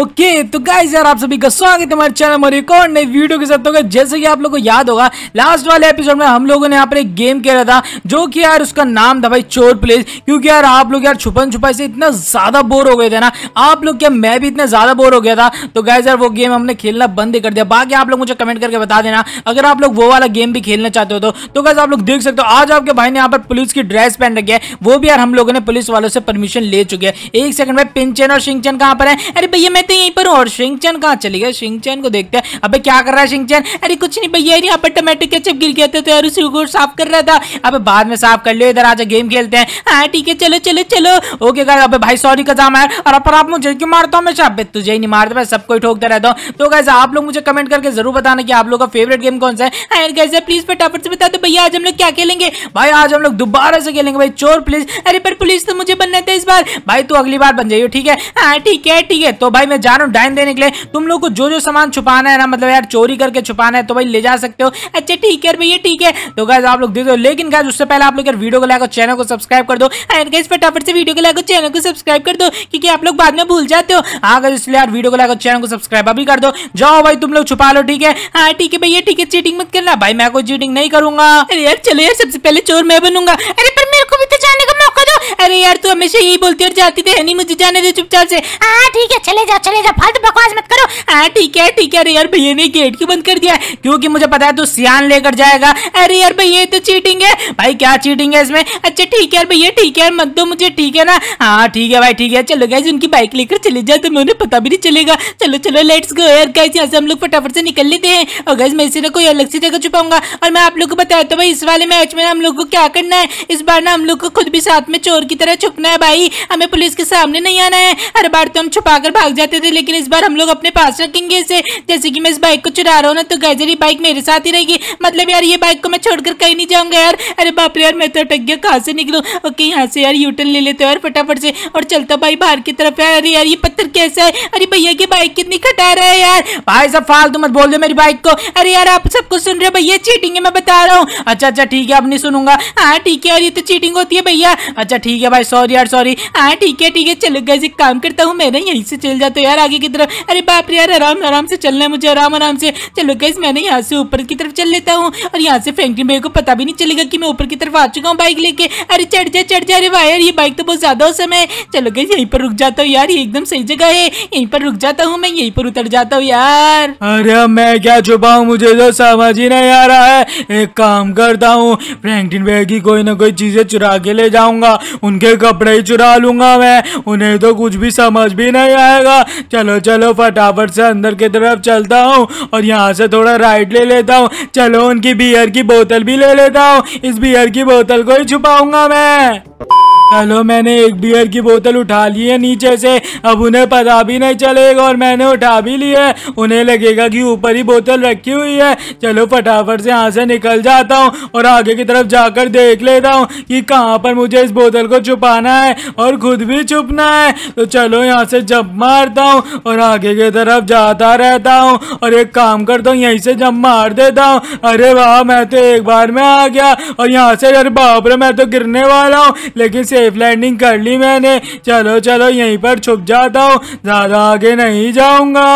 okay तो guys यार आप सभी का स्वागत है हमारे चैनल में एक और नई वीडियो के साथ होगा तो जैसे कि आप लोगों को याद होगा लास्ट वाले एपिसोड में हम लोगों ने यहाँ पर एक गेम खेला था जो कि यार उसका नाम था भाई चोर प्लेस क्योंकि यार आप लोग यार छुपन छुपाई से इतना ज्यादा बोर हो गए थे ना आप लोग क्या मैं भी इतना ज्यादा बोर हो गया था तो गाइज यार वो गेम हमने खेलना बंद कर दिया बाकी आप लोग मुझे कमेंट करके बता देना अगर आप लोग वो वाला गेम भी खेलना चाहते हो तो गाय तो आप लोग देख सकते हो आज आपके भाई ने यहाँ पर पुलिस की ड्रेस पहन रखी है वो भी यार हम लोगों ने पुलिस वालों से परमिशन ले चुके हैं एक सेकंड में पिंचन और सिंचन कहाँ पर है अरे भैया मैं तो यहीं पर और शिंगचन कहा चले गए शिंगचन को देखते हैं अबे क्या कर रहा है शिंगचन अरे कुछ नहीं भैया यहाँ पर टोमेटो केचप गिर गया था तो यार उसी को साफ कर रहा था अब बाद में साफ कर लो इधर आज गेम खेलते हैं हाँ ठीक है चलो चलो चलो ओके कर अब भाई सॉरी का जाम है और पर आप मुझे क्यों मारता हूँ हमेशा अब तुझे ही नहीं मारता मैं सबको ही ठोकता रहता हूँ तो कैसे आप लोग मुझे कमेंट करके जरूर बताना कि आप लोग का फेवरेट गेम कौन सा है एंड कैसे प्लीज फटाफट से बता दो भैया आज हम लोग क्या खेलेंगे भाई आज हम लोग दोबारा से खेलेंगे भाई चोर पुलिस अरे पर पुलिस तो मुझे बनना था इस बार भाई तू अगली बार बन जाइयो ठीक है हाँ ठीक है ठीक है तो भाई भाई मैं जा रहा हूँ डाइन देने के लिए तुम लोग को जो जो सामान छुपाना है ना मतलब यार चोरी करके छुपाना है तो भाई ले जा सकते हो अच्छा ठीक है भैया ठीक है तो गाइज आप लोग दे दो लेकिन गाइज उससे पहले आप लोग यार वीडियो को लाइक और चैनल को सब्सक्राइब कर दो एंड गाइज फटाफट से वीडियो को लाइक और चैनल को सब्सक्राइब कर दो क्योंकि आप लोग बाद में भूल जाते हो हाँ गाइज इसलिए यार वीडियो को लाइक और चैनल को सब्सक्राइब अभी कर दो जाओ भाई तुम लोग छुपा लो ठीक है हाँ ठीक है भैया ठीक है चीटिंग मत करना भाई मैं कोई चीटिंग नहीं करूंगा अरे यार चलो यार सबसे पहले चोर मैं बनूंगा अरे पर मेरे को भी तो जाने का मौका दो अरे यार तू हमेशा यही बोलती और जाती थे तो नहीं मुझे जाने दे चुपचाप से हाँ ठीक है चले जाओ अच्छा चले नहीं फालतू बकवास मत करो ठीक है ठीक है अरे यार भैया ने गेट क्यों बंद कर दिया है क्योंकि मुझे पता है तू सियान लेकर जाएगा अरे यार भैया तो चीटिंग है भाई क्या चीटिंग है इसमें अच्छा ठीक है भैया ठीक है मत दो मुझे ठीक है ना हाँ ठीक है भाई ठीक है चलो गैस उनकी बाइक लेकर चले जाए तो मैं पता भी नहीं चलेगा चलो चलो लेट्स गो यार गैस यहाँ से हम लोग फटाफट से निकल लेते हैं और गैस मैं इसे ना कोई अलग सी जगह छुपाऊंगा और मैं आप लोग को बताता हूँ तो भाई इस वाले मैच में हम लोग को क्या करना है इस बार ना हम लोग को खुद भी साथ में चोर की तरह छुपना है भाई हमें पुलिस के सामने नहीं आना है हर बार तो हम छुपा कर भाग जाते रहते थे लेकिन इस बार हम लोग अपने पास रखेंगे इसे जैसे कि मैं इस बाइक को चुरा रहा हूँ ना तो गैजरी बाइक मेरे साथ ही रहेगी मतलब यार ये बाइक को मैं छोड़कर कहीं नहीं जाऊँगा यार अरे बाप रे यार मैं तो अटक गया कहाँ से निकलूँ ओके यहाँ से यार यूटर्न ले लेते हो यार फटाफट से और चलता भाई बाहर की तरफ यार अरे यार ये पत्थर कैसा है अरे भैया की बाइक कितनी खटा रहा है यार भाई सब फालतू मत बोल दो मेरी बाइक को अरे यार आप सबको सुन रहे हो भैया चीटिंग है मैं बता रहा हूँ अच्छा अच्छा ठीक है अब नहीं सुनूंगा हाँ ठीक है यार ये तो चीटिंग होती है भैया अच्छा ठीक है भाई सॉरी यार सॉरी हाँ ठीक है ठीक है चलो गैस एक काम करता हूँ मैं ना यहीं से चल जाता तो यार आगे की तरफ अरे बाप रे यार आराम आराम से चलना है मुझे आराम आराम से चलो गैस मैंने यहाँ से ऊपर की तरफ चल लेता हूँ और यहाँ से फ्रेंकलिन भाई को पता भी नहीं चलेगा कि मैं ऊपर की तरफ आ चुका हूँ बाइक लेके अरे चढ़ जा चढ़ जा अरे भाई यार ये बाइक तो बहुत ज़्यादा उस समय चलो गैस यहीं पर रुक जाता हूँ यार ये एकदम सही जगह है यहीं पर रुक जाता हूँ मैं यहीं पर उतर जाता हूँ यार अरे मैं क्या छुपाऊँ मुझे तो समझ ही नहीं आ रहा है एक काम करता हूँ फ्रैंकलिन भाई की कोई ना कोई चीजें चुरा के ले जाऊंगा उनके कपड़े ही चुरा लूंगा मैं उन्हें तो कुछ भी समझ भी नहीं आएगा चलो चलो फटाफट से अंदर की तरफ चलता हूँ और यहाँ से थोड़ा राइट ले लेता हूँ चलो उनकी बियर की बोतल भी ले लेता हूँ इस बियर की बोतल को ही छुपाऊंगा मैं चलो मैंने एक बियर की बोतल उठा ली है नीचे से अब उन्हें पता भी नहीं चलेगा और मैंने उठा भी ली है उन्हें लगेगा कि ऊपर ही बोतल रखी हुई है चलो फटाफट से यहाँ से निकल जाता हूँ और आगे की तरफ जाकर देख लेता हूँ कि कहाँ पर मुझे इस बोतल को छुपाना है और खुद भी छुपना है तो चलो यहाँ से जम मारता हूँ और आगे की तरफ जाता रहता हूँ और एक काम करता हूँ यहीं से जम मार देता हूँ अरे वाह मैं तो एक बार में आ गया और यहाँ से अरे बाबर मैं तो गिरने वाला हूँ लेकिन सेफ लैंडिंग कर ली मैंने चलो चलो यहीं पर छुप जाता हूँ ज्यादा आगे नहीं जाऊंगा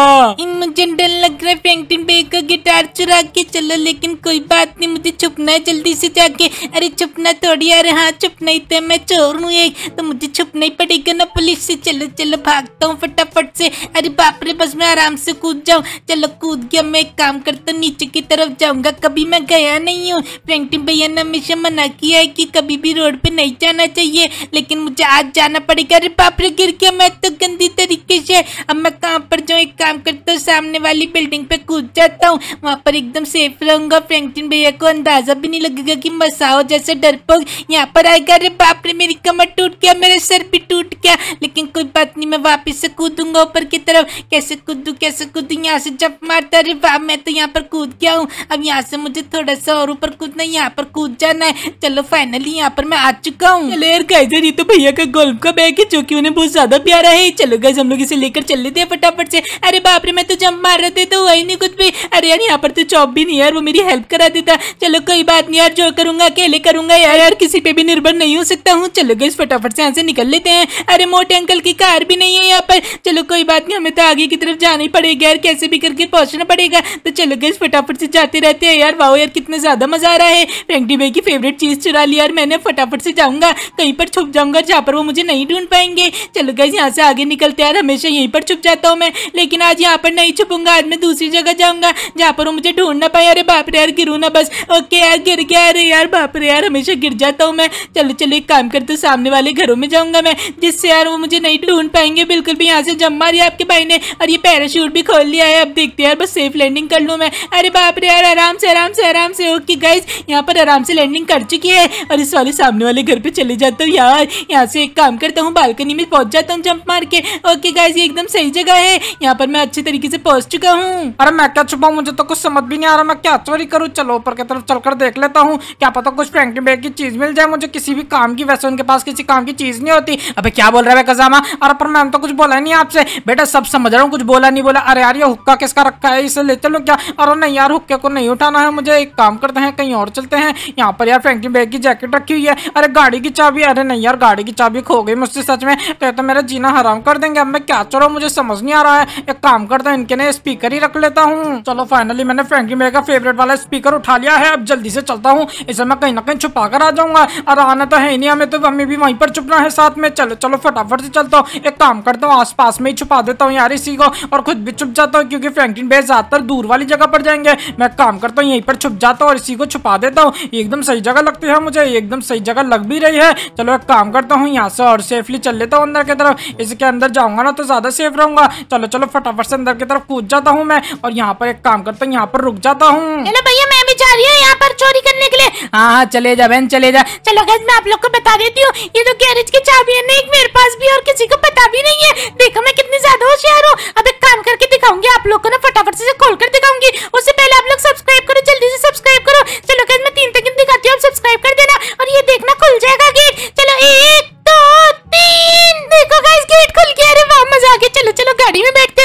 मुझे डर लग रहा है का गिटार चुरा के चलो लेकिन कोई बात नहीं मुझे छुपना है जल्दी से जाके अरे छुपना थोड़ी यार हाँ छुपना ही तो मैं चोर हूँ एक तो मुझे छुपना ही पड़ेगा ना पुलिस से चलो चलो भागता हूँ फटाफट से अरे बाप रे बस मैं आराम से कूद जाऊँ चलो कूद गया मैं एक काम करता नीचे की तरफ जाऊँगा कभी मैं गया नहीं हूँ पेंटिंग भैया ने हमेशा मना किया है कि कभी भी रोड पर नहीं जाना चाहिए लेकिन मुझे आज जाना पड़ेगा अरे बाप रे गिर गया मैं तो गंदी तरीके से अब मैं कहाँ पर जाऊँ एक काम कर तो सामने वाली बिल्डिंग पे कूद जाता हूँ वहाँ पर एकदम सेफ रहूंगा फ्रेंकटिन भैया को अंदाजा भी नहीं लगेगा कि मसाओ जैसे डरपोक यहाँ पर आएगा अरे बाप रे मेरी कमर टूट गया मेरे सर भी टूट गया लेकिन कोई बात नहीं मैं वापिस से कूदूंगा ऊपर की तरफ कैसे कूदू कैसे कूदू यहाँ से जब मारता अरे वाह मैं तो यहाँ पर कूद गया हूँ अब यहाँ से मुझे थोड़ा सा और ऊपर कूदना यहाँ पर कूद जाना है चलो फाइनली यहाँ पर मैं आ चुका हूँ चलो यार ये तो भैया का गोल्फ का बैग है जो कि उन्हें बहुत ज्यादा प्यारा है चलो गए हम लोग इसे लेकर चल लेते हैं फटाफट से अरे बाप रे मैं मैं तो जंप मार रहा तो वही नहीं कुछ भी अरे यार यहाँ पर तो चौप भी नहीं यार वो मेरी हेल्प करा देता चलो कोई बात नहीं यार जो करूंगा अकेले करूंगा यार यार किसी पे भी निर्भर नहीं हो सकता हूँ चलो गई फटाफट से यहाँ से निकल लेते हैं अरे मोटे अंकल की कार भी नहीं है यहाँ पर चलो कोई बात नहीं हमें तो आगे की तरफ जाना ही पड़ेगा यार कैसे भी करके पहुंचना पड़ेगा तो चलो गई फटाफट से जाते रहते हैं यार वाह यार कितना ज्यादा मजा आ रहा है फ्रेंकडी भाई की फेवरेट चीज चुरा ली यार मैंने फटाफट से जाऊंगा कहीं पर छुप जाऊंगा जहाँ पर वो मुझे नहीं ढूंढ पाएंगे चलो गई यहाँ से आगे निकलते यार हमेशा यहीं पर छुप जाता हूँ मैं लेकिन आज यहाँ पर नहीं छुपूंगा आज मैं दूसरी जगह जाऊंगा जहाँ पर वो मुझे ढूंढ ना पाए अरे बाप रे यार गिरू ना बस ओके यार गिर गया अरे यार बाप रे यार हमेशा गिर जाता हूँ मैं चलो चलो एक काम करते सामने वाले घरों में जाऊंगा मैं जिससे यार वो मुझे नहीं ढूंढ पाएंगे बिल्कुल भी यहाँ से जम मारी आपके भाई ने और ये पैराशूट भी खोल लिया है अब देखते हैं यार बस सेफ लैंडिंग कर लूँ मैं अरे बाप रे यार आराम से आराम से आराम से ओके गाइज यहाँ पर आराम से लैंडिंग कर चुकी है और इस वाले सामने वाले घर पे चले जाता हूँ यार यहाँ से एक काम करता हूँ बालकनी में पहुंच जाता हूँ जंप मार के ओके गाइज ये एकदम सही जगह है यहाँ पर मैं अच्छे तरीके खिड़की से पहुंच चुका हूँ अरे मैं क्या छुपाऊ मुझे तो कुछ समझ भी नहीं आ रहा मैं क्या चोरी करूँ चलो ऊपर की तरफ चलकर देख लेता हूँ क्या पता कुछ फ्रेंकी बैग की चीज मिल जाए मुझे किसी भी काम की वैसे उनके पास किसी काम की चीज नहीं होती अबे क्या बोल रहा है कजामा अरे पर मैंने तो कुछ बोला नहीं आपसे बेटा सब समझ रहा हूँ कुछ बोला नहीं बोला अरे यार ये हुक्का किसका रखा है इसे ले चलो क्या अरे नहीं यार हुक्के को नहीं उठाना है मुझे एक काम करते हैं कहीं और चलते हैं यहाँ पर यार फ्रेंकी बैग की जैकेट रखी हुई है अरे गाड़ी की चाबी अरे नहीं यार गाड़ी की चाबी खो गई मुझसे सच में तो, तो मेरा जीना हराम कर देंगे अब मैं क्या चल मुझे समझ नहीं आ रहा है एक काम करते ना इनके ने स्पीकर ही रख लेता हूँ चलो फाइनली मैंने फ्रेंकी मेरे का फेवरेट वाला स्पीकर उठा लिया है अब जल्दी से चलता हूँ इसे मैं कहीं ना कहीं छुपा कर आ जाऊंगा और आना तो है नहीं हमें तो हमें भी वहीं पर छुपना है साथ में चलो चलो फटाफट से चलता हूँ एक काम करता हूँ आस में ही छुपा देता हूँ यार इसी को और खुद भी छुप जाता हूँ क्योंकि फ्रेंकिन भाई ज्यादातर दूर वाली जगह पर जाएंगे मैं काम करता हूँ यहीं पर छुप जाता हूँ और इसी को छुपा देता हूँ एकदम सही जगह लगती है मुझे एकदम सही जगह लग भी रही है चलो एक काम करता हूँ यहाँ से और सेफली चल लेता हूँ अंदर की तरफ इसके अंदर जाऊंगा ना तो ज्यादा सेफ रहूंगा चलो चलो फटाफट से अंदर की तरफ कूद जाता हूँ मैं और यहाँ पर एक काम करता हूँ यहाँ पर रुक जाता हूँ भैया मैं भी जा रही हूँ यहाँ पर चोरी करने के लिए हाँ हाँ चले जा बहन चले जा चलो गैस मैं आप लोग को बता देती हूँ ये तो गैरेज की चाबी है नहीं मेरे पास भी और किसी को पता भी नहीं है देखो मैं कितनी ज्यादा होशियार हूँ अब एक काम करके दिखाऊंगी आप लोग को ना फटाफट से खोल कर दिखाऊंगी उससे पहले आप लोग सब्सक्राइब करो जल्दी से सब्सक्राइब करो चलो गैस मैं तीन तक दिखाती हूँ सब्सक्राइब कर देना और ये देखना खुल जाएगा गेट चलो एक दो तो तीन देखो गेट खुल गया अरे वाह मजा आ गया चलो चलो गाड़ी में बैठते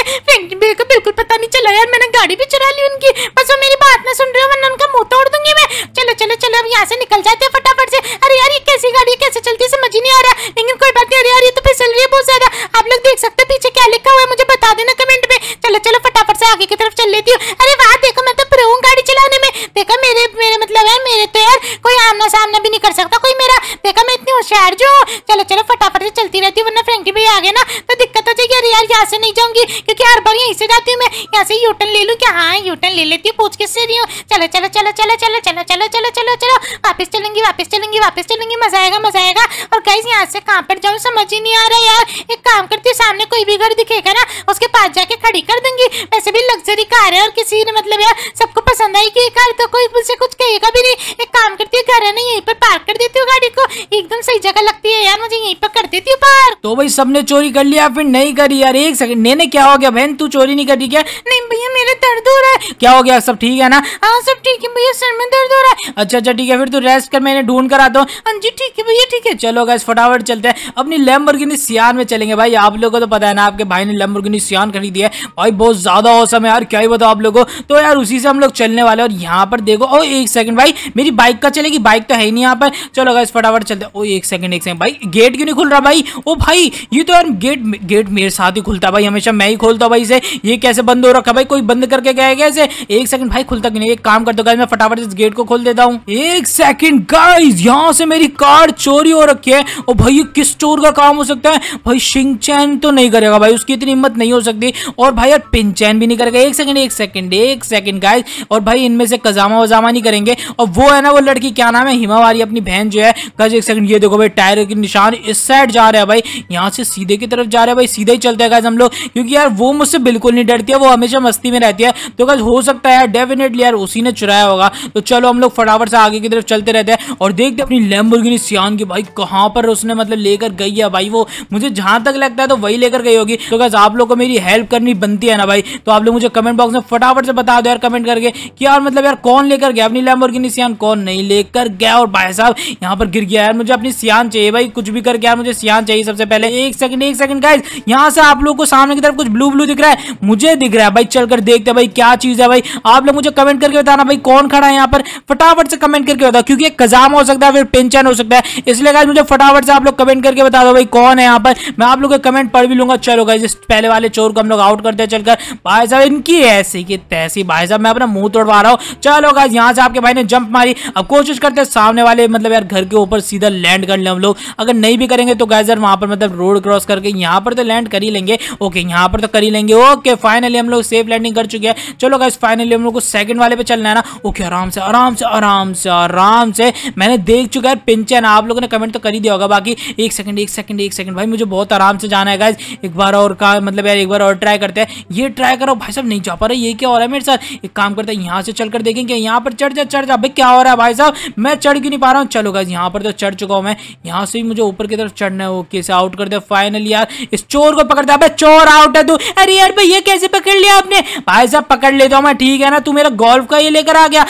को बिल्कुल पता नहीं चला यार मैंने गाड़ी भी चुरा ली उनकी बस वो मेरी बात ना सुन रहे हो वरना उनका मुंह तोड़ दूंगी मैं चलो चलो चलो अब यहाँ से निकल जाते हैं फटाफट से अरे यार ये कैसी गाड़ी कैसे चलती है समझ ही नहीं आ रहा लेकिन कोई बात नहीं अरे यार ये तो फिसल रही है बहुत ज्यादा आप लोग देख सकते हो पीछे क्या लिखा हुआ है मुझे बता देना कमेंट में चलो चलो फटाफट से आगे की तरफ चल लेती हूँ अरे वाह देखो मैं तो प्रो हूँ गाड़ी चलाने में देखो मेरे मेरे मतलब है मेरे तो यार कोई आमना सामना भी नहीं कर सकता आ गया ना तो दिक्कत हो जाएगी अरे यार यहाँ से नहीं जाऊंगी क्योंकि हर बार यहीं से जाती हूँ मैं यहाँ से यूटन ले लूँ क्या हाँ यूटन ले लेती हूँ पूछ के से रही हूँ चलो चलो चलो चलो चलो चलो चलो चलो चलो चलो वापस चलेंगी वापस चलेंगी वापस चलेंगी मजा आएगा मजा आएगा गाइस यहाँ से कहाँ पर जाऊँ समझ ही नहीं आ रहा यार एक काम करती हूँ सामने कोई भी घर दिखेगा ना उसके पास जाके खड़ी कर दूंगी वैसे भी लग्जरी कार है और किसी ने मतलब यार सबको पसंद आई कि कार तो कोई मुझसे कुछ कहेगा भी नहीं एक काम करती हूँ घर है ना यहीं पर पार्क कर देती हूँ गाड़ी को एकदम सही जगह लगती है यार मुझे यहीं पर कर देती हूँ पार्क तो भाई सबने चोरी कर लिया फिर नहीं करी यार एक सेकंड ने क्या हो गया बहन तू चोरी नहीं करी क्या नहीं भैया मेरे दर्द हो रहा है क्या हो गया सब ठीक है ना हाँ सब ठीक है भैया सर में दर्द हो रहा है अच्छा अच्छा ठीक है फिर तू रेस्ट कर मैंने ढूंढ कर आता हूँ हाँ जी ठीक है भैया ठीक है चलो गाइस फटाफट चलते हैं अपनी लैम्बोर्गिनी सियान में चलेंगे भाई आप लोगों को तो पता है ना आपके भाई ने लैम्बोर्गिनी सियान खरीदी है भाई बहुत ज़्यादा औसम है यार क्या ही बताओ आप लोगों तो यार उसी से हम लोग चलने वाले और यहाँ पर देखो ओ एक सेकंड भाई मेरी बाइक का चलेगी बाइक तो है ही नहीं यहाँ पर चलो गाइस फटाफट चलते ओ एक सेकंड एक सेकंड भाई गेट क्यों नहीं खुल रहा भाई ओ भाई ये तो यार गेट गेट मेरे साथ ही खुलता भाई हमेशा मैं ही खोलता हूँ भाई इसे ये कैसे बंद हो रखा भाई कोई बंद करके गया कैसे एक सेकंड भाई खुलता क्यों नहीं एक काम कर दो गाइस मैं फटाफट इस गेट को खोल देता हूँ एक सेकंड गाइस यहाँ से मेरी कार चोरी हो रखी है और भाई किस चोर का काम हो सकता है भाई शिंगचैन तो नहीं करेगा भाई उसकी इतनी हिम्मत नहीं हो सकती और भाई यार पिनचैन भी नहीं करेगा एक सेकंड एक सेकंड एक सेकंड गाय और भाई इनमें से कजामा वजामा नहीं करेंगे और वो है ना वो लड़की क्या नाम है हिमावारी अपनी बहन जो है गज एक सेकंड ये देखो भाई टायर के निशान इस साइड जा रहा है भाई यहाँ से सीधे की तरफ जा रहा है भाई सीधे ही चलते हैं गाइज हम लोग क्योंकि यार वो मुझसे बिल्कुल नहीं डरती है वो हमेशा मस्ती में रहती है तो गाइज हो सकता है डेफिनेटली यार उसी ने चुराया होगा तो चलो हम लोग फटाफट से आगे की तरफ चलते रहते हैं और देखते अपनी लैम्बोर्गिनी सियान की भाई कहाँ वहाँ पर उसने मतलब लेकर गई है भाई वो मुझे जहां तक लगता है तो वही लेकर गई होगी तो गैस आप लोग को मेरी हेल्प करनी बनती है ना भाई तो आप लोग मुझे कमेंट बॉक्स में फटाफट से बता दो यार कमेंट करके कि यार मतलब यार कौन लेकर गया अपनी लैम्बोर्गिनी सियान कौन नहीं लेकर गया और भाई साहब यहाँ पर गिर गया यार मुझे अपनी सियान चाहिए भाई कुछ भी करके यार मुझे सियान चाहिए सबसे पहले एक सेकंड एक सेकंड गाइज यहाँ से आप लोग को सामने की तरफ कुछ ब्लू ब्लू दिख रहा है मुझे दिख रहा है भाई चलकर देखते भाई क्या चीज है भाई आप लोग मुझे कमेंट करके बताना भाई कौन खड़ा है यहाँ पर फटाफट से कमेंट करके बताओ क्योंकि कजाम हो सकता है फिर पेंशन हो सकता है इसलिए गाइज मुझे फटाफट से आप लोग कमेंट करके बता दो भाई कौन है यहाँ पर मैं आप लोग के कमेंट पढ़ भी लूंगा चलो गाइज पहले वाले चोर को हम लोग आउट करते हैं चलकर भाई साहब इनकी ऐसी की तैसी भाई साहब मैं अपना मुंह तोड़वा रहा हूँ चलो गाइज यहाँ से आपके भाई ने जंप मारी अब कोशिश करते हैं सामने वाले मतलब यार घर के ऊपर सीधा लैंड कर ले हम लोग अगर नहीं भी करेंगे तो गाइज यार वहाँ पर मतलब रोड क्रॉस करके यहाँ पर तो लैंड कर ही लेंगे ओके यहाँ पर तो कर ही लेंगे ओके फाइनली हम लोग सेफ लैंडिंग कर चुके हैं चलो गाइज फाइनली हम लोग को सेकंड वाले पे चलना है ना ओके आराम से आराम से आराम से आराम से मैंने देख चुका है पिंचन आप लोगों ने कमेंट तो कर ही दिया होगा बाकी एक सेकंड एक सेकंड एक सेकंड भाई मुझे बहुत आराम से जाना है गाइज एक बार और कहा मतलब यार एक बार और ट्राई करते हैं ये ट्राई करो भाई साहब नहीं जा पा रहा ये क्या हो रहा है मेरे साथ एक काम करते हैं यहाँ से चल कर देखेंगे यहाँ पर चढ़ जा चढ़ जा भाई क्या हो रहा है भाई साहब मैं चढ़ क्यों नहीं पा रहा हूँ चलो गाइज यहाँ पर तो चढ़ चुका हूँ मैं यहाँ से भी मुझे ऊपर की तरफ चढ़ना है ओके से आउट कर दे फाइनल यार इस चोर को पकड़ दे चोर आउट है तू अरे यार भाई ये कैसे पकड़ लिया आपने भाई साहब पकड़ लेता हूँ मैं ठीक है ना तू मेरा गोल्फ का ये लेकर आ गया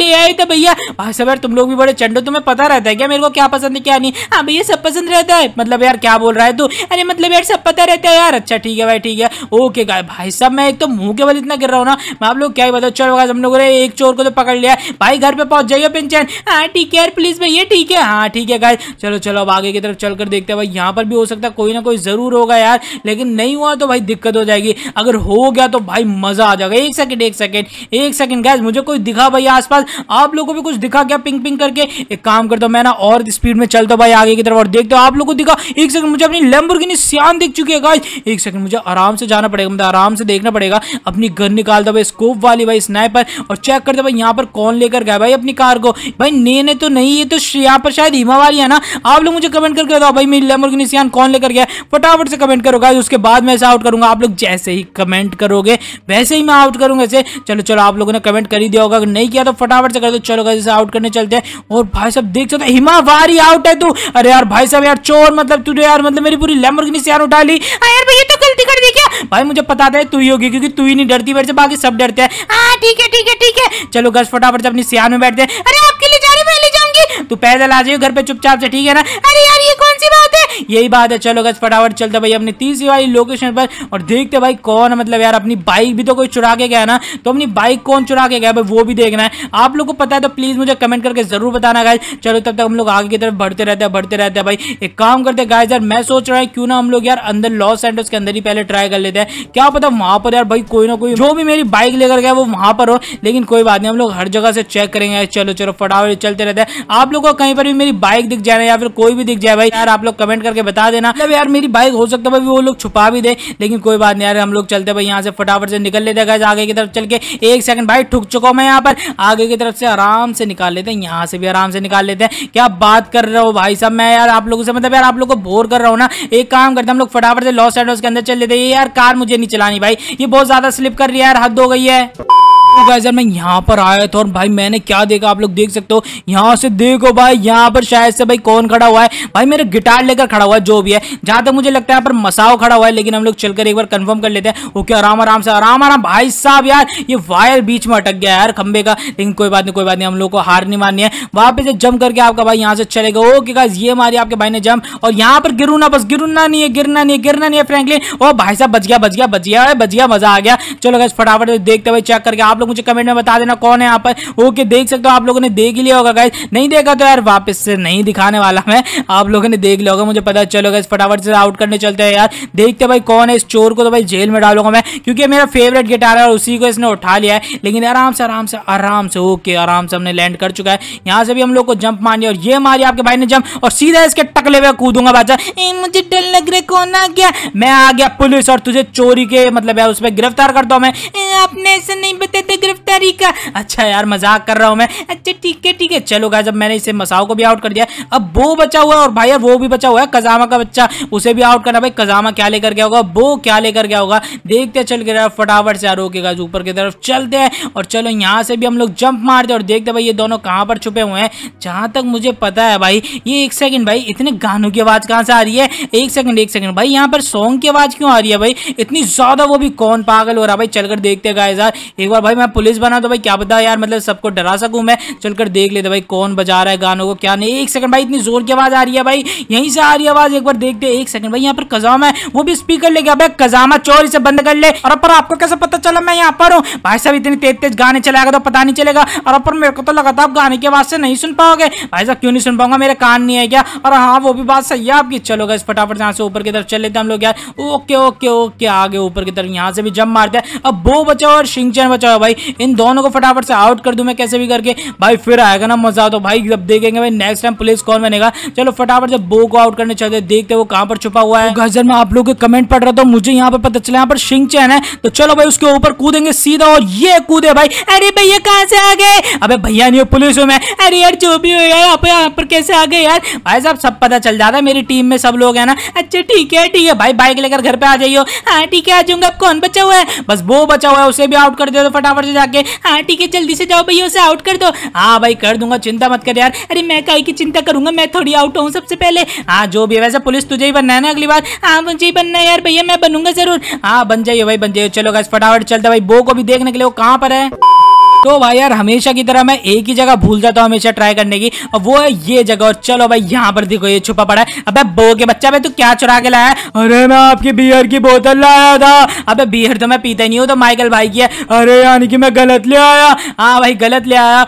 ले आई तो भैया भाई साहब यार तुम लोग भी बड़े चंडो तुम्हें पता रहता है क्या मेरे को क्या पसंद है क्या नहीं हाँ भैया सब पसंद रहता है मतलब यार क्या बोल रहा है तू अरे मतलब यार सब पता रहता है यार अच्छा ठीक है भाई ठीक है ओके गाय भाई साहब मैं एक तो मुंह के बल इतना गिर रहा हूँ ना आप लोग क्या ही बताओ चलो हम लोगों ने एक चोर को तो पकड़ लिया भाई घर पे पहुंच जाइए पिंचन हाँ ठीक है यार प्लीज भैया ठीक है हाँ ठीक है गाय चलो चलो अब आगे की तरफ चल देखते हैं भाई यहाँ पर भी हो सकता है कोई ना कोई जरूर होगा यार लेकिन नहीं हुआ तो भाई दिक्कत हो जाएगी अगर हो गया तो भाई मजा आ जाएगा एक सेकंड एक सेकंड एक सेकंड गैस मुझे कोई दिखा भाई आसपास आप लोगों को भी कुछ दिखा क्या पिंग पिंग करके एक काम करता हूँ मैं ना और स्पीड में चलता भाई आगे आगे की तरफ और देखते हो आप लोग को दिखा एक सेकंड मुझे अपनी लेम्बोर्गिनी सियान दिख चुकी है गाइस एक सेकंड मुझे आराम से जाना पड़ेगा मतलब आराम से देखना पड़ेगा अपनी गन निकाल दो भाई स्कोप वाली भाई स्नाइपर और चेक कर दो भाई यहाँ पर कौन लेकर गया भाई अपनी कार को भाई ने ने तो नहीं ये तो यहाँ पर शायद हिमा वाली है ना आप लोग मुझे कमेंट करके बताओ भाई मेरी लेम्बोर्गिनी सियान कौन लेकर गया फटाफट से कमेंट करो गाइस उसके बाद मैं ऐसे आउट करूंगा आप लोग जैसे ही कमेंट करोगे वैसे ही मैं आउट करूंगा ऐसे चलो चलो आप लोगों ने कमेंट कर ही दिया होगा अगर नहीं किया तो फटाफट से कर दो चलो गाइस आउट करने चलते हैं और भाई सब देख सकते हिमा वारी आउट है तू अरे यार भाई साहब यार चोर मतलब तू तो यार मतलब मेरी पूरी लेमोर्गिनी से यार उठा ली हाँ यार भैया तो गलती कर दी क्या भाई मुझे पता था तू ही होगी क्योंकि तू ही नहीं डरती मेरे से बाकी सब डरते हैं हां ठीक है ठीक है ठीक है चलो गस फटाफट से अपनी सियान में बैठते हैं अरे आपके लिए जा रही मैं ले जाऊंगी तू पैदल आ जाइए घर पे चुपचाप से ठीक है ना अरे यार ये कौन सी बात है यही बात है चलो गज फटाफट चलते भाई अपनी तीसरी वाली लोकेशन पर और देखते भाई कौन मतलब यार अपनी बाइक भी तो कोई चुरा के गया ना तो अपनी बाइक कौन चुरा के गया भाई वो भी देखना है आप लोग को पता है तो प्लीज मुझे कमेंट करके जरूर बताना गाय चलो तब तक हम लोग आगे की तरफ बढ़ते रहते हैं बढ़ते रहते हैं भाई एक काम करते गाय यार मैं सोच रहा है क्यों ना हम लोग यार अंदर लॉस एंड के अंदर ही पहले ट्राई कर लेते हैं क्या पता वहां पर यार भाई कोई ना कोई जो भी मेरी बाइक लेकर गया वो वहां पर हो लेकिन कोई बात नहीं हम लोग हर जगह से चेक करेंगे चलो चलो फटाफट चलते रहते हैं आप लोग को कहीं पर भी मेरी बाइक दिख जाए या फिर कोई भी दिख जाए भाई यार आप लोग कमेंट करके करके बता देना अब मतलब यार मेरी बाइक हो सकता है वो लोग छुपा भी दे लेकिन कोई बात नहीं यार हम लोग चलते भाई यहाँ से फटाफट से निकल लेते हैं आगे की तरफ चल के एक सेकंड भाई ठुक चुका हूँ मैं यहाँ पर आगे की तरफ से आराम से निकाल लेते हैं यहाँ से भी आराम से निकाल लेते हैं क्या बात कर रहे हो भाई साहब मैं यार आप लोगों से मतलब यार आप लोग को बोर कर रहा हूँ ना एक काम करते हैं हम लोग फटाफट से लॉस एंडोस के अंदर चल लेते हैं यार कार मुझे नहीं चलानी भाई ये बहुत ज़्यादा स्लिप कर रही है यार हद हो गई है गाइजर मैं यहाँ पर आया था और भाई मैंने क्या देखा आप लोग देख सकते हो यहाँ से देखो भाई यहाँ पर शायद से भाई कौन खड़ा हुआ है भाई मेरे गिटार लेकर खड़ा हुआ है जो भी है जहां तक मुझे लगता है पर मसाओ खड़ा हुआ है लेकिन हम लोग चलकर एक बार कंफर्म कर लेते हैं ओके आराम आराम से आराम आराम भाई साहब यार ये वायर बीच में अटक गया यार खंबे का लेकिन कोई बात नहीं कोई बात नहीं हम लोग को हार नहीं माननी है वापस पर जम करके आपका भाई यहाँ से चलेगा ओके गाइज ये मारी आपके भाई ने जम और यहाँ पर गिरू ना बस गिरूना नहीं है गिरना नहीं है गिरना नहीं है फ्रेंकली भाई साहब बच गया बच गया बच गया बच गया मजा आ गया चलो गाइज फटाफट देखते भाई चेक करके आप लोग मुझे कमेंट में बता देना कौन है यहाँ पर ओके देख सकते हो आप लोगों ने देख लिया होगा गाइज नहीं देखा तो यार वापस से नहीं दिखाने वाला मैं आप लोगों ने देख लिया होगा मुझे पता चलो गाइज फटाफट से आउट करने चलते हैं यार देखते भाई कौन है इस चोर को तो भाई जेल में डालूंगा मैं क्योंकि मेरा फेवरेट गिटार है और उसी को इसने उठा लिया है लेकिन आराम से आराम से आराम से ओके आराम से हमने लैंड कर चुका है यहाँ से भी हम लोग को जंप मारनी और ये मारी आपके भाई ने जंप और सीधा इसके टकले हुए कूदूंगा बाचा मुझे डर लग रहा कौन आ गया मैं आ गया पुलिस और तुझे चोरी के मतलब यार उसमें गिरफ्तार करता हूँ मैं ए, आपने ऐसे नहीं बताया बेटे गिरफ्तारी का अच्छा यार मजाक कर रहा हूँ मैं अच्छा ठीक है ठीक है चलो गाय जब मैंने इसे मसाओ को भी आउट कर दिया अब वो बचा हुआ है और भाई यार वो भी बचा हुआ है कजामा का बच्चा उसे भी आउट करना भाई कजामा क्या लेकर गया होगा वो क्या लेकर गया होगा देखते चल के फटाफट से आरोके के गाज ऊपर की तरफ चलते हैं और चलो यहाँ से भी हम लोग जंप मारते और देखते भाई ये दोनों कहाँ पर छुपे हुए हैं जहाँ तक मुझे पता है भाई ये एक सेकंड भाई इतने गानों की आवाज़ कहाँ से आ रही है एक सेकंड एक सेकंड भाई यहाँ पर सॉन्ग की आवाज़ क्यों आ रही है भाई इतनी ज़्यादा वो भी कौन पागल हो रहा है भाई चलकर देखते गाय यार एक बार भाई मैं पुलिस बना तो भाई क्या बता यार मतलब सबको डरा सकूं मैं चलकर देख लेते भाई कौन बजा रहा है गानों को क्या नहीं एक सेकंड भाई इतनी जोर की आवाज़ आ रही है भाई यहीं से आ रही आवाज़ एक बार देखते एक सेकंड भाई यहाँ पर कजामा है वो भी स्पीकर लेके भाई कजामा चोर इसे बंद कर ले और पर आपको कैसे पता चला मैं यहाँ पर हूँ भाई साहब इतनी तेज तेज गाने चलाएगा तो पता नहीं चलेगा और पर मेरे को तो लगा था आप गाने की आवाज़ से नहीं सुन पाओगे भाई साहब क्यों नहीं सुन पाऊंगा मेरे कान नहीं है क्या और हाँ वो भी बात सही है आपकी चलो गए फटाफट यहाँ से ऊपर की तरफ चल लेते हम लोग यार ओके ओके ओके आगे ऊपर की तरफ यहाँ से भी जम मारते हैं अब बो बचाओ और सिंह बचाओ भाई इन दोनों को फटाफट से आउट कर दूँ मैं कैसे भी करके भाई फिर आएगा ना मजा तो भाई जब देखेंगे भाई नेक्स्ट टाइम पुलिस कौन बनेगा चलो फटाफट से बो को आउट करने चलते देखते वो कहां पर छुपा हुआ है गजर में आप लोग के कमेंट पढ़ रहा था मुझे यहाँ पर पता चला यहाँ पर सिंह चैन है तो चलो भाई उसके ऊपर कूदेंगे सीधा और ये कूदे भाई अरे भैया कहाँ से आ गए अबे भैया नहीं हो पुलिस हूँ मैं अरे यार जो भी हो यार आप यहाँ पर कैसे आ गए यार भाई साहब सब पता चल जाता है मेरी टीम में सब लोग है ना अच्छा ठीक है ठीक है भाई बाइक लेकर घर पे आ जाइयो हाँ ठीक है आ जाऊंगा कौन बचा हुआ है बस वो बचा हुआ है उसे भी आउट कर दे दो फटाफट फटाफट से जाके हाँ ठीक है जल्दी से जाओ भैया उसे आउट कर दो हाँ भाई कर दूंगा चिंता मत कर यार अरे मैं कहीं की चिंता करूंगा मैं थोड़ी आउट हूँ सबसे पहले हाँ जो भी है वैसे पुलिस तुझे ही बनना है ना अगली बार हाँ मुझे ही बनना है यार भैया मैं बनूंगा जरूर हाँ बन जाइए भाई बन जाइए चलो गैस फटाफट चलता भाई बो को भी देखने के लिए वो कहाँ पर है तो भाई यार हमेशा की तरह मैं एक ही जगह भूल जाता हूँ हमेशा ट्राई करने की और वो है ये जगह और चलो भाई यहाँ पर देखो ये छुपा पड़ा है अबे बो के बच्चा भाई तू क्या चुरा के लाया अरे मैं आपकी बियर की बोतल लाया था अबे बियर तो मैं पीता नहीं हूँ तो माइकल भाई की है अरे यानी कि मैं गलत ले आया हाँ भाई गलत ले आया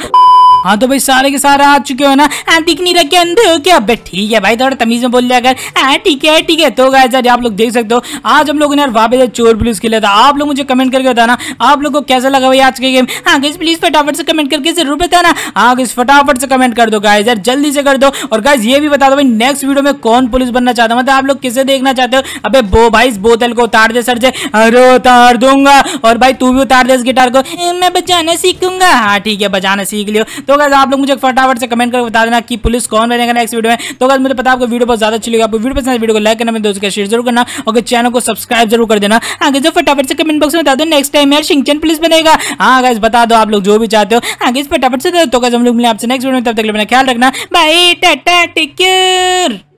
हाँ तो भाई सारे के सारे आ चुके हो ना आ, दिख नहीं रखे अंधे हो क्या अबे ठीक है भाई थोड़ा तमीज में बोल लिया अगर ठीक है ठीक है तो गाय सर आप लोग देख सकते हो आज हम लोगों ने यार वापस चोर पुलिस खेला था आप लोग मुझे कमेंट करके बताना आप लोग को कैसा लगा भाई आज के गेम हाँ गई प्लीज फटाफट से कमेंट करके जरूर बताना हाँ गई फटाफट से कमेंट कर दो गाय सर जल्दी से कर दो और गाइज ये भी बता दो भाई नेक्स्ट वीडियो में कौन पुलिस बनना चाहता मतलब आप लोग किसे देखना चाहते हो अबे बो भाई इस बोतल को उतार दे सर जे अरे उतार दूंगा और भाई तू भी उतार दे इस गिटार को मैं बजाना सीखूंगा हाँ ठीक है बजाना सीख लियो तो तो अगर आप लोग मुझे फटाफट से कमेंट करके बता देना कि पुलिस कौन बनेगा नेक्स्ट वीडियो में तो अगर मुझे पता आपको वीडियो बहुत ज्यादा अच्छी लगी आपको वीडियो पसंद वीडियो को लाइक करना दोस्तों शेयर जरूर करना और चैनल को सब्सक्राइब जरूर कर देना आगे जो फटाफट से कमेंट बॉक्स में बता दो नेक्स्ट टाइम यार शिंगचन पुलिस बनेगा हाँ अगर बता दो आप लोग जो भी चाहते हो आगे फटाफट से दो तो हम लोग मिले आपसे नेक्स्ट वीडियो में तब तक अपना ख्याल रखना बाई टाटा टिक्यू